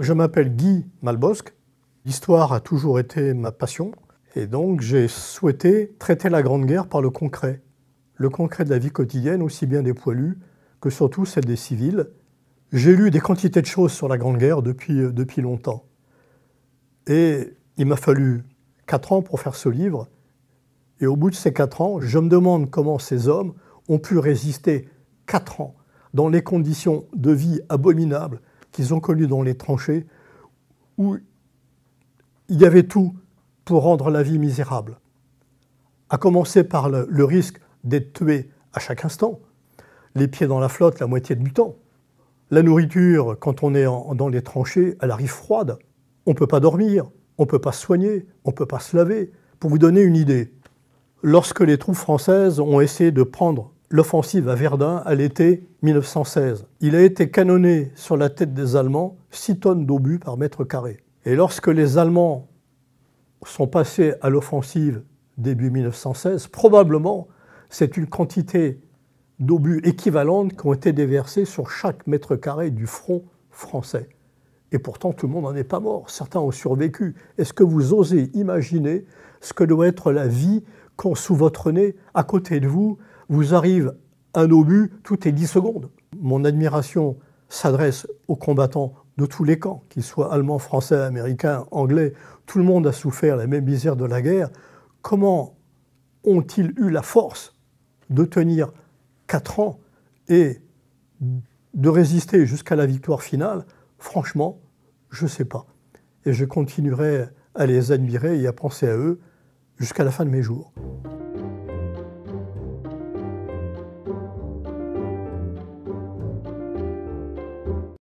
Je m'appelle Guy Malbosque. L'histoire a toujours été ma passion. Et donc j'ai souhaité traiter la Grande Guerre par le concret. Le concret de la vie quotidienne, aussi bien des poilus que surtout celle des civils. J'ai lu des quantités de choses sur la Grande Guerre depuis, euh, depuis longtemps. Et il m'a fallu quatre ans pour faire ce livre. Et au bout de ces quatre ans, je me demande comment ces hommes ont pu résister quatre ans dans les conditions de vie abominables qu'ils ont connu dans les tranchées, où il y avait tout pour rendre la vie misérable, à commencer par le, risque d'être tué à chaque instant, les pieds dans la flotte la moitié du temps. La nourriture, quand on est dans les tranchées, elle arrive froide. On ne peut pas dormir, on ne peut pas se soigner, on ne peut pas se laver. Pour vous donner une idée, lorsque les troupes françaises ont essayé de prendre l'offensive à Verdun à l'été 1916. Il a été canonné sur la tête des Allemands 6 tonnes d'obus par mètre carré. Et lorsque les Allemands sont passés à l'offensive début 1916, probablement c'est une quantité d'obus équivalente qui ont été déversés sur chaque mètre carré du front français. Et pourtant, tout le monde n'en est pas mort. Certains ont survécu. Est-ce que vous osez imaginer ce que doit être la vie quand, sous votre nez, à côté de vous, vous arrive un obus tout est 10 secondes. Mon admiration s'adresse aux combattants de tous les camps, qu'ils soient allemands, français, américains, anglais. Tout le monde a souffert la même misère de la guerre. Comment ont-ils eu la force de tenir 4 ans et de résister jusqu'à la victoire finale Franchement, je ne sais pas. Et je continuerai à les admirer et à penser à eux jusqu'à la fin de mes jours.